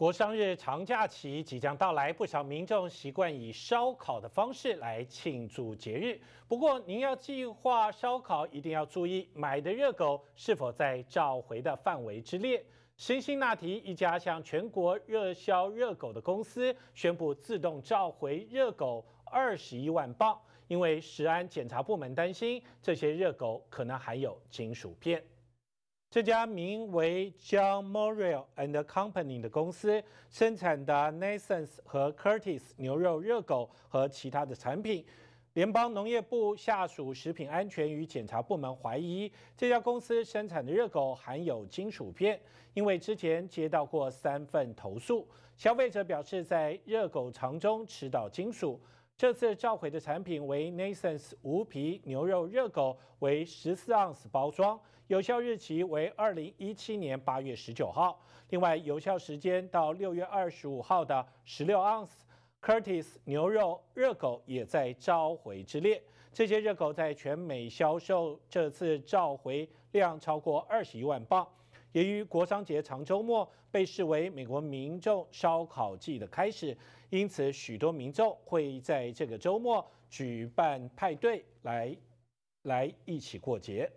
国商日长假期即将到来，不少民众习惯以烧烤的方式来庆祝节日。不过，您要计划烧烤，一定要注意买的热狗是否在召回的范围之列。新鑫那提一家向全国热销热狗的公司宣布自动召回热狗二十一万磅，因为食安检查部门担心这些热狗可能含有金属片。这家名为 John Morrell and Company 的公司生产的 n a s e n s 和 Curtis 牛肉热狗和其他的产品，联邦农业部下属食品安全与检查部门怀疑这家公司生产的热狗含有金属片，因为之前接到过三份投诉，消费者表示在热狗肠中吃到金属。这次召回的产品为 n a s t n e 无皮牛肉热狗，为十四盎司包装，有效日期为二零一七年八月十九号。另外，有效时间到六月二十五号的十六盎司 Curtis 牛肉热狗也在召回之列。这些热狗在全美销售，这次召回量超过二十一万磅。也于国商节长周末被视为美国民众烧烤季的开始，因此许多民众会在这个周末举办派对来，来一起过节。